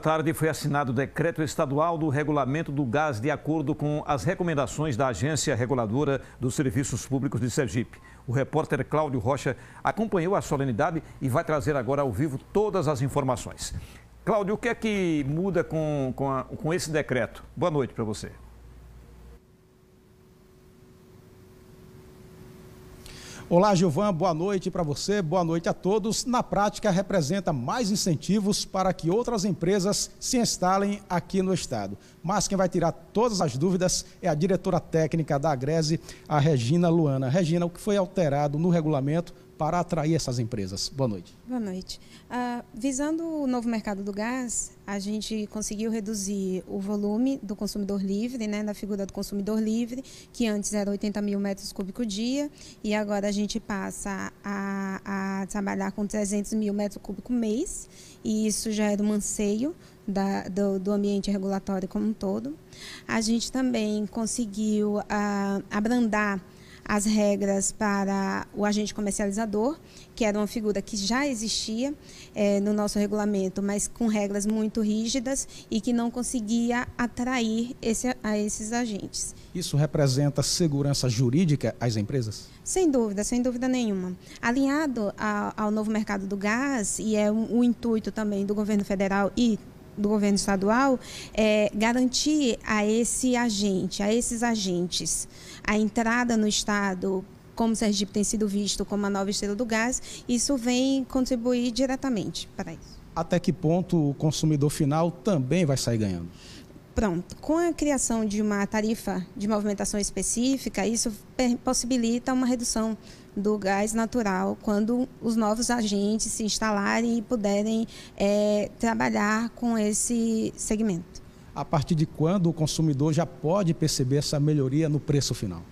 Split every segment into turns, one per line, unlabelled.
tarde foi assinado o decreto estadual do regulamento do gás de acordo com as recomendações da Agência Reguladora dos Serviços Públicos de Sergipe. O repórter Cláudio Rocha acompanhou a solenidade e vai trazer agora ao vivo todas as informações. Cláudio, o que é que muda com, com, a, com esse decreto? Boa noite para você. Olá, Gilvan, boa noite para você, boa noite a todos. Na prática, representa mais incentivos para que outras empresas se instalem aqui no Estado. Mas quem vai tirar todas as dúvidas é a diretora técnica da Agrese, a Regina Luana. Regina, o que foi alterado no regulamento para atrair essas empresas? Boa noite.
Boa noite. Uh, visando o novo mercado do gás, a gente conseguiu reduzir o volume do consumidor livre, né, da figura do consumidor livre, que antes era 80 mil metros cúbicos dia, e agora a gente passa a, a trabalhar com 300 mil metros cúbicos mês, e isso já é era um anseio da, do, do, ambiente regulatório como um todo. A gente também conseguiu ah, abrandar as regras para o agente comercializador, que era uma figura que já existia é, no nosso regulamento, mas com regras muito rígidas e que não conseguia atrair esse, a esses agentes.
Isso representa segurança jurídica às empresas?
Sem dúvida, sem dúvida nenhuma. Alinhado ao, ao novo mercado do gás, e é um, o intuito também do governo federal e do governo estadual é, garantir a esse agente, a esses agentes, a entrada no Estado, como o Sergipe tem sido visto como a nova estrela do gás, isso vem contribuir diretamente para isso.
Até que ponto o consumidor final também vai sair ganhando?
Pronto, com a criação de uma tarifa de movimentação específica, isso possibilita uma redução do gás natural quando os novos agentes se instalarem e puderem é, trabalhar com esse segmento
a partir de quando o consumidor já pode perceber essa melhoria no preço final?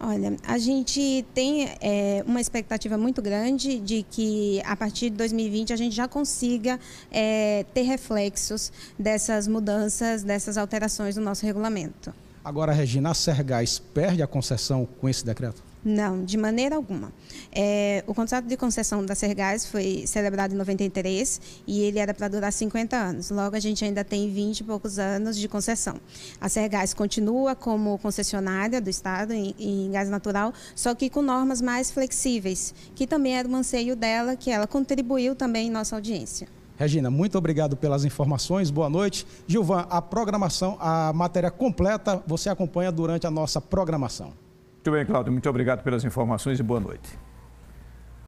Olha, a gente tem é, uma expectativa muito grande de que a partir de 2020 a gente já consiga é, ter reflexos dessas mudanças, dessas alterações no nosso regulamento.
Agora, Regina, a Sergás perde a concessão com esse decreto?
Não, de maneira alguma. É, o contrato de concessão da Sergás foi celebrado em 93 e ele era para durar 50 anos. Logo, a gente ainda tem 20 e poucos anos de concessão. A Sergás continua como concessionária do Estado em, em gás natural, só que com normas mais flexíveis, que também era um anseio dela, que ela contribuiu também em nossa audiência.
Regina, muito obrigado pelas informações, boa noite. Gilvan, a programação, a matéria completa, você acompanha durante a nossa programação. Muito bem, Cláudio. Muito obrigado pelas informações e boa noite.